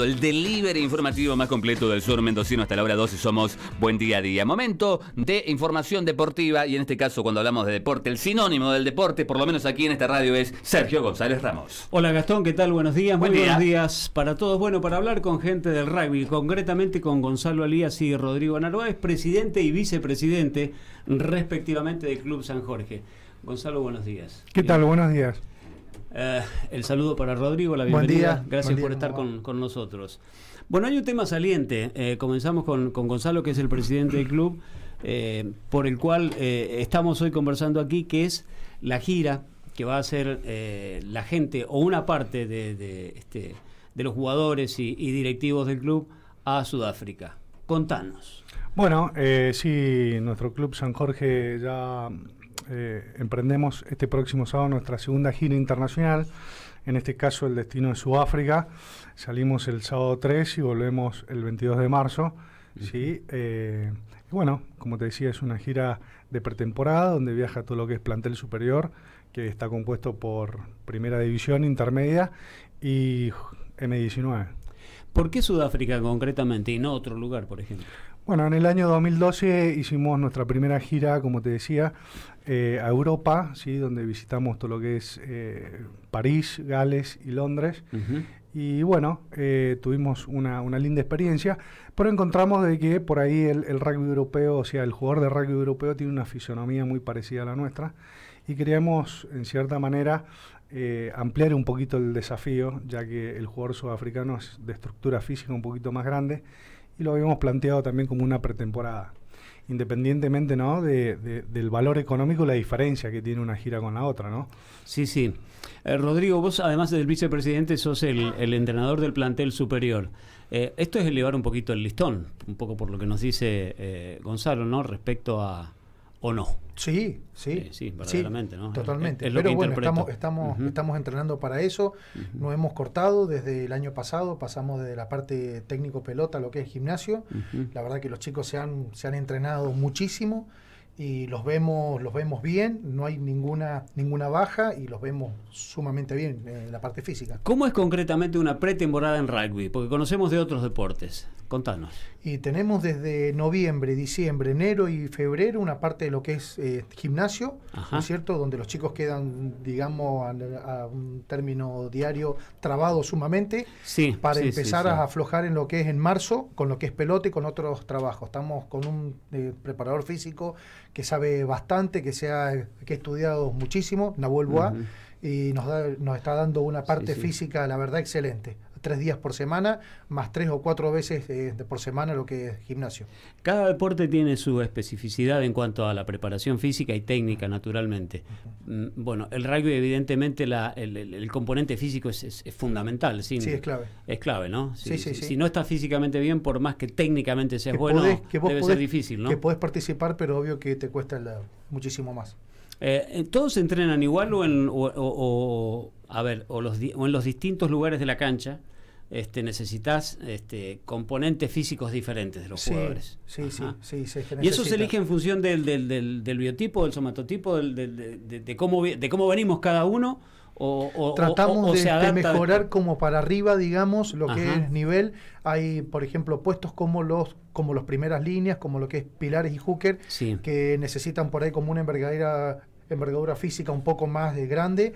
el delivery informativo más completo del sur mendocino hasta la hora 12. Somos Buen Día a Día. Momento de información deportiva y en este caso cuando hablamos de deporte, el sinónimo del deporte, por lo menos aquí en esta radio, es Sergio González Ramos. Hola Gastón, ¿qué tal? Buenos días, muy buenos días para todos. Bueno, para hablar con gente del rugby, concretamente con Gonzalo Alías y Rodrigo Narváez, presidente y vicepresidente respectivamente del Club San Jorge. Gonzalo, buenos días. ¿Qué tal? Buenos días. Eh, el saludo para Rodrigo, la bienvenida. Gracias por estar con, nosotros. Bueno, hay un tema saliente. Eh, comenzamos con, Gonzalo, que es el presidente del club, eh, por el cual estamos hoy conversando aquí, que es la gira que va a hacer la gente o una parte este, de, los jugadores y, y, directivos del club a Sudáfrica. Contanos. Bueno, sí, nuestro club San Jorge ya eh, emprendemos este próximo sábado nuestra segunda gira internacional, en este caso el destino es Sudáfrica. Salimos el sábado 3 y volvemos el 22 de marzo. Sí. Eh, bueno, como te decía, es una gira de pretemporada donde viaja todo lo que es plantel superior, que está compuesto por primera división, intermedia y M19. ¿Por qué Sudáfrica concretamente y no otro lugar, por ejemplo? Bueno, en el año 2012 hicimos nuestra primera gira, como te decía, eh, a Europa, ¿sí? donde visitamos todo lo que es eh, París, Gales y Londres. Y bueno, eh, tuvimos una, linda experiencia, pero encontramos de que por ahí el, rugby europeo, o sea, el jugador de rugby europeo tiene una fisonomía muy parecida a la nuestra y queríamos, en cierta manera, ampliar un poquito el desafío, ya que el jugador sudafricano es de estructura física un poquito más grande y lo habíamos planteado también como una pretemporada. Independientemente ¿no? De, del valor económico, la diferencia que tiene una gira con la otra, ¿no? Sí, sí. Eh, Rodrigo, vos además del vicepresidente sos el, entrenador del plantel superior. Eh, esto es elevar un poquito el listón, un poco por lo que nos dice eh, Gonzalo, ¿no? Respecto a, o no. Sí, sí. sí, verdaderamente, ¿no? Totalmente. Pero bueno, estamos, estamos, estamos entrenando para eso. No hemos cortado desde el año pasado, pasamos de la parte técnico pelota a lo que es gimnasio. La verdad que los chicos se han, se han entrenado muchísimo y los vemos, los vemos bien, no hay ninguna, ninguna baja y los vemos sumamente bien en la parte física. ¿Cómo es concretamente una pretemporada en rugby? Porque conocemos de otros deportes. Contanos. Y tenemos desde noviembre, diciembre, enero y febrero una parte de lo que es eh, gimnasio, ¿no es cierto? Donde los chicos quedan, digamos, a, un término diario trabados sumamente para empezar a aflojar en lo que es en marzo, con lo que es pelote y con otros trabajos. Estamos con un eh, preparador físico que sabe bastante, que, sea, ha estudiado muchísimo, Nahuel y nos, nos está dando una parte física, la verdad, excelente tres días por semana, más tres o cuatro veces eh, por semana lo que es gimnasio. Cada deporte tiene su especificidad en cuanto a la preparación física y técnica, naturalmente. Mm, bueno, el rugby evidentemente el, componente físico es, es, fundamental. sí, es clave. Es clave, ¿no? Si, sí, sí, si, no estás físicamente bien, por más que técnicamente seas bueno, debe ser difícil, ¿no? Que podés participar, pero obvio que te cuesta muchísimo más. Eh, eh, ¿Todos entrenan igual o en, a ver, los, o en los distintos lugares de la cancha? Este, necesitas este, componentes físicos diferentes de los jugadores. Sí, sí, sí. y eso se elige en función del, biotipo, del somatotipo, de, cómo, de cómo venimos cada uno. O, Tratamos de, mejorar como para arriba, digamos, lo que es nivel. Hay, por ejemplo, puestos como los como las primeras líneas, como lo que es Pilares y Hooker, que necesitan por ahí como una envergadura envergadura física un poco más grande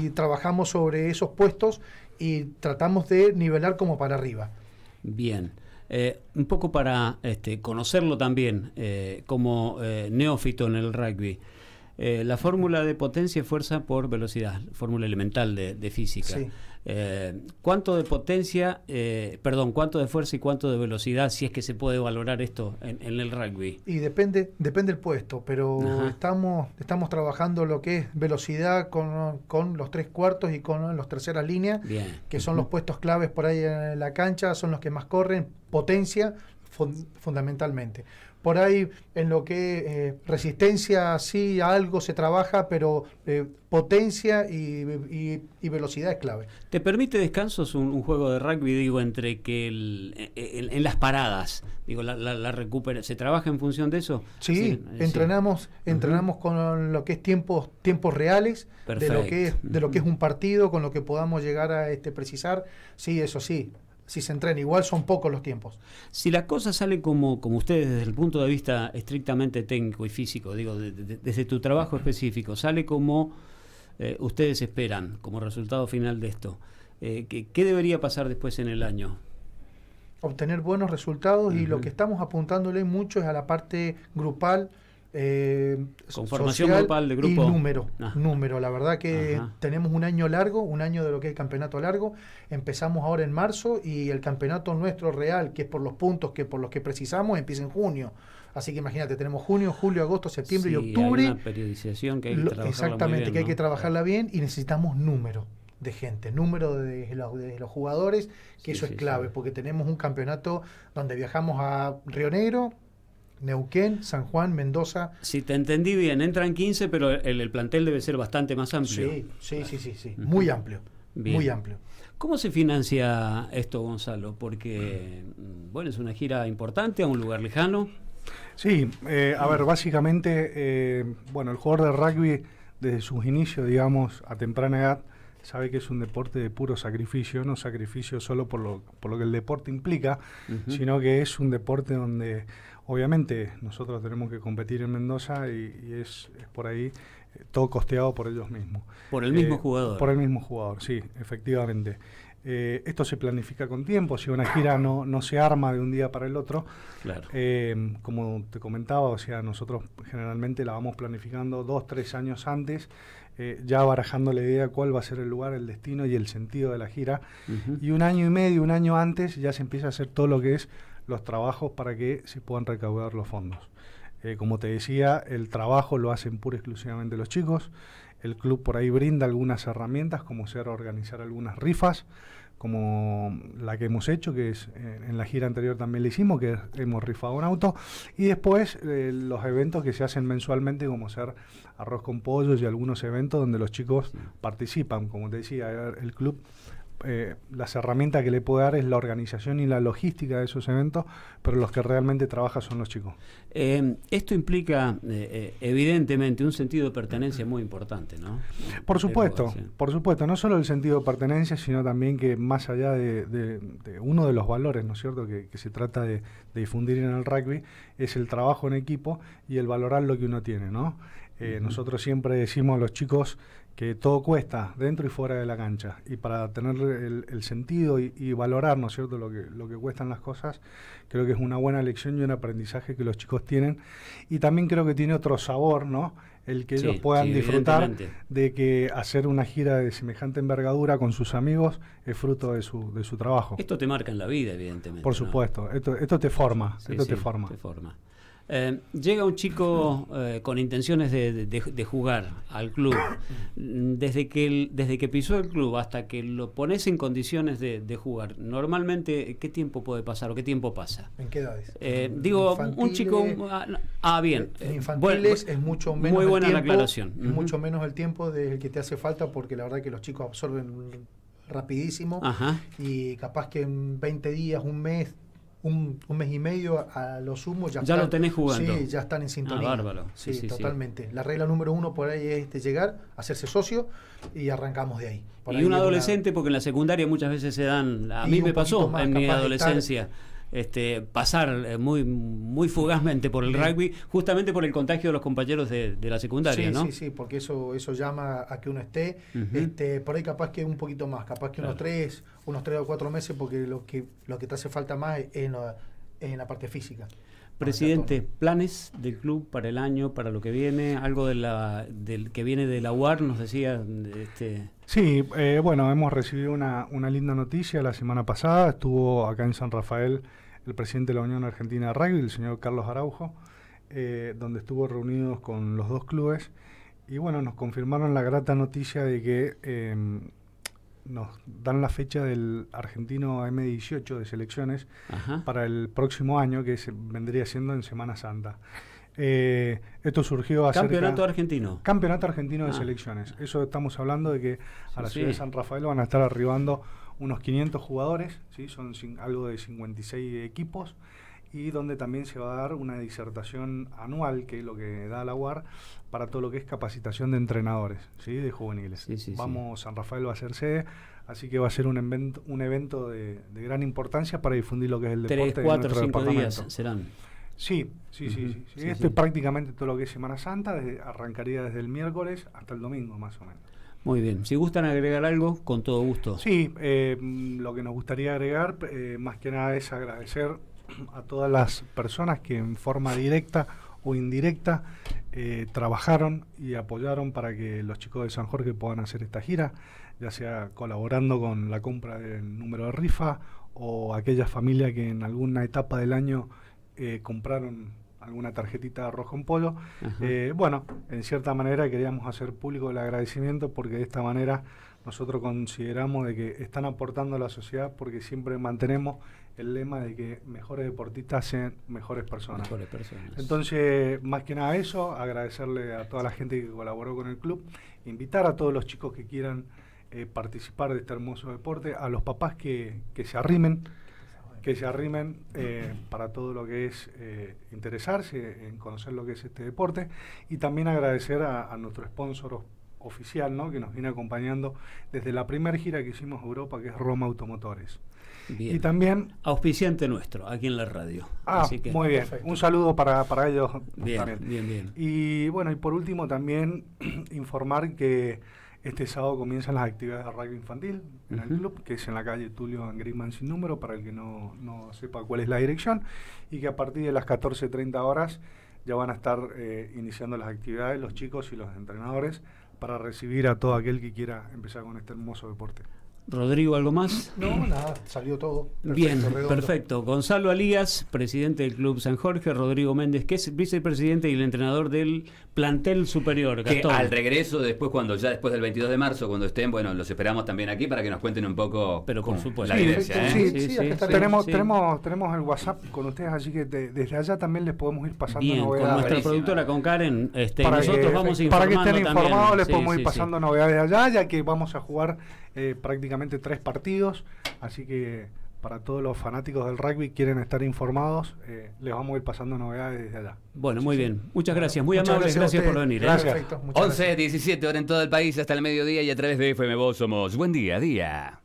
y trabajamos sobre esos puestos y tratamos de nivelar como para arriba. Bien. Eh, un poco para este, conocerlo también eh, como eh, neófito en el rugby. Eh, la fórmula de potencia y fuerza por velocidad, fórmula elemental de, física. Eh, ¿Cuánto de potencia, eh, perdón, cuánto de fuerza y cuánto de velocidad, si es que se puede valorar esto en, el rugby? Y depende, depende el puesto, pero estamos, estamos trabajando lo que es velocidad con, los tres cuartos y con los terceras líneas, que son los puestos claves por ahí en la cancha, son los que más corren, potencia, fundamentalmente. Por ahí en lo que eh, resistencia sí a algo se trabaja, pero eh, potencia y, y, velocidad es clave. ¿Te permite descansos un, juego de rugby, digo, entre que el, e, e, en las paradas, digo, la, la, recupera, se trabaja en función de eso? Sí, entrenamos, entrenamos con lo que es tiempos, tiempos reales, de lo que es, de lo que es un partido, con lo que podamos llegar a este precisar. Sí, eso sí, si se entrena. Igual son pocos los tiempos. Si las cosas sale como, como ustedes, desde el punto de vista estrictamente técnico y físico, digo, desde tu trabajo específico, sale como eh, ustedes esperan, como resultado final de esto, eh, ¿qué, debería pasar después en el año? Obtener buenos resultados y lo que estamos apuntándole mucho es a la parte grupal, eh, Conformación grupal de grupo. Y número, ah. número. La verdad que tenemos un año largo, un año de lo que es el campeonato largo. Empezamos ahora en marzo y el campeonato nuestro real, que es por los puntos que por los que precisamos, empieza en junio. Así que imagínate, tenemos junio, julio, agosto, septiembre y octubre. una periodización que hay que trabajarla Exactamente, bien, que hay que trabajarla bien y necesitamos número de gente, número de los, jugadores, que eso es clave, porque tenemos un campeonato donde viajamos a Río Negro, Neuquén, San Juan, Mendoza. Si te entendí bien, entran 15, pero el, plantel debe ser bastante más amplio. Sí, sí, sí, sí, muy amplio. Muy amplio. ¿Cómo se financia esto, Gonzalo? Porque, mm, bueno, es una gira importante a un lugar lejano. Sí, eh, a ver, básicamente, eh, bueno, el jugador de rugby desde sus inicios, digamos, a temprana edad, sabe que es un deporte de puro sacrificio, no sacrificio solo por lo, por lo que el deporte implica, sino que es un deporte donde obviamente nosotros tenemos que competir en Mendoza y, es, por ahí eh, todo costeado por ellos mismos. Por el mismo eh, jugador. Por el mismo jugador, sí, efectivamente. Eh, esto se planifica con tiempo, si una gira no, no se arma de un día para el otro. Eh, como te comentaba, o sea, nosotros generalmente la vamos planificando dos, tres años antes, eh, ya barajando la idea cuál va a ser el lugar, el destino y el sentido de la gira. Y un año y medio, un año antes, ya se empieza a hacer todo lo que es los trabajos para que se puedan recaudar los fondos. como te decía, el trabajo lo hacen pura y exclusivamente los chicos. El club por ahí brinda algunas herramientas, como ser organizar algunas rifas, como la que hemos hecho, que es eh, en la gira anterior también le hicimos, que hemos rifado un auto, y después eh, los eventos que se hacen mensualmente, como ser arroz con pollos y algunos eventos donde los chicos participan, como te decía, el club eh, las herramientas que le puede dar es la organización y la logística de esos eventos, pero los que realmente trabajan son los chicos. Eh, esto implica, eh, evidentemente, un sentido de pertenencia muy importante, ¿no? Por supuesto, por supuesto, no solo el sentido de pertenencia, sino también que más allá de, uno de los valores, ¿no es cierto?, que, se trata de, difundir en el rugby, es el trabajo en equipo y el valorar lo que uno tiene, ¿no? Nosotros siempre decimos a los chicos que todo cuesta dentro y fuera de la cancha. Y para tener el, sentido y, valorar, ¿no es cierto?, lo que, lo que cuestan las cosas, creo que es una buena lección y un aprendizaje que los chicos tienen. Y también creo que tiene otro sabor, ¿no? El que ellos puedan disfrutar de que hacer una gira de semejante envergadura con sus amigos es fruto de su, de su trabajo. Esto te marca en la vida, evidentemente. Por supuesto, esto, te forma, esto Te forma. Eh, llega un chico eh, con intenciones de, jugar al club. Desde que, desde que pisó el club hasta que lo pones en condiciones de, jugar, normalmente, ¿qué tiempo puede pasar o qué tiempo pasa? ¿En qué edades? Eh, digo, un chico. Ah, ah, bien. En infantiles es mucho menos. Muy el tiempo, aclaración. mucho menos el tiempo del que te hace falta porque la verdad que los chicos absorben rapidísimo y capaz que en 20 días, un mes, un, mes y medio a los sumo ya, lo tenés jugando. Sí, ya están en ah, sintonía. bárbaro. Sí, totalmente. La regla número uno por ahí es de llegar, hacerse socio y arrancamos de ahí. y un adolescente, porque en la secundaria muchas veces se dan, a mí me pasó en mi adolescencia este, pasar eh, muy, muy fugazmente por el rugby, justamente por el contagio de los compañeros de, la secundaria, sí, Sí, sí, porque eso, eso llama a que uno esté, este, por ahí capaz que un poquito más, capaz que unos tres, unos tres o cuatro meses, porque lo que, lo que te hace falta más es en la parte física. Presidente, planes del club para el año, para lo que viene, algo de la, del que viene de la UAR, nos decía. Este... Sí, eh, bueno, hemos recibido una, linda noticia la semana pasada. Estuvo acá en San Rafael el presidente de la Unión Argentina de Rugby, el señor Carlos Araujo, eh, donde estuvo reunidos con los dos clubes. Y bueno, nos confirmaron la grata noticia de que em, nos dan la fecha del argentino M18 de selecciones para el próximo año, que vendría siendo en Semana Santa. Eh, esto surgió hace. Campeonato argentino. Campeonato argentino de ah. selecciones. Eso estamos hablando de que a la ciudad de San Rafael van a estar arribando unos 500 jugadores, ¿sí? son algo de 56 equipos y donde también se va a dar una disertación anual, que es lo que da la UAR, para todo lo que es capacitación de entrenadores, ¿sí? de juveniles. Vamos, San Rafael va a ser sede, así que va a ser un evento, un evento de, gran importancia para difundir lo que es el deporte. Tres, cuatro, cinco días serán. Sí, sí, sí, sí, Esto es prácticamente todo lo que es Semana Santa, arrancaría desde el miércoles hasta el domingo más o menos. Muy bien, si gustan agregar algo, con todo gusto. Sí, eh, mm, lo que nos gustaría agregar, eh, más que nada, es agradecer a todas las personas que en forma directa o indirecta eh, trabajaron y apoyaron para que los chicos de San Jorge puedan hacer esta gira, ya sea colaborando con la compra del número de rifa o aquellas familia que en alguna etapa del año eh, compraron alguna tarjetita de arroz con pollo. Eh, bueno, en cierta manera queríamos hacer público el agradecimiento porque de esta manera nosotros consideramos de que están aportando a la sociedad porque siempre mantenemos el lema de que mejores deportistas sean mejores personas. Entonces, más que nada eso, agradecerle a toda la gente que colaboró con el club, invitar a todos los chicos que quieran eh, participar de este hermoso deporte, a los papás que, se arrimen, que se arrimen eh, para todo lo que es eh, interesarse en conocer lo que es este deporte y también agradecer a, a nuestros sponsors oficial, ¿no? que nos viene acompañando desde la primera gira que hicimos a Europa, que es Roma Automotores. Bien. Y también... Auspiciante nuestro, aquí en la radio. Ah, muy bien. Un saludo para, para ellos. también. bien, bien. Y bueno, y por último también informar que este sábado comienzan las actividades de radio infantil en el club, que es en la calle Tulio Angriman sin número, para el que no, sepa cuál es la dirección, y que a partir de las 14.30 horas ya van a estar eh, iniciando las actividades los chicos y los entrenadores para recibir a todo aquel que quiera empezar con este hermoso deporte. Rodrigo, ¿algo más? No, nada, salió todo. Bien, perfecto. Gonzalo Alías, presidente del Club San Jorge, Rodrigo Méndez, que es vicepresidente y el entrenador del plantel superior. Que al regreso, después, cuando ya después del 22 de marzo, cuando estén, bueno, los esperamos también aquí para que nos cuenten un poco Pero por supuesto. la evidencia. ¿eh? Sí, sí, tenemos, tenemos, tenemos el WhatsApp con ustedes, así que desde allá también les podemos ir pasando Bien, Con nuestra productora, con Karen, este, para nosotros vamos informando. Para que estén informados, les podemos ir pasando novedades allá, ya que vamos a jugar eh, prácticamente tres partidos, así que para todos los fanáticos del rugby quieren estar informados, eh, les vamos a ir pasando novedades desde allá. Bueno, muy bien. Muchas gracias. Muy amables. Gracias, por venir. ¿eh? Gracias. 11, 17 horas en todo el país hasta el mediodía y a través de FM somos. Buen día, día.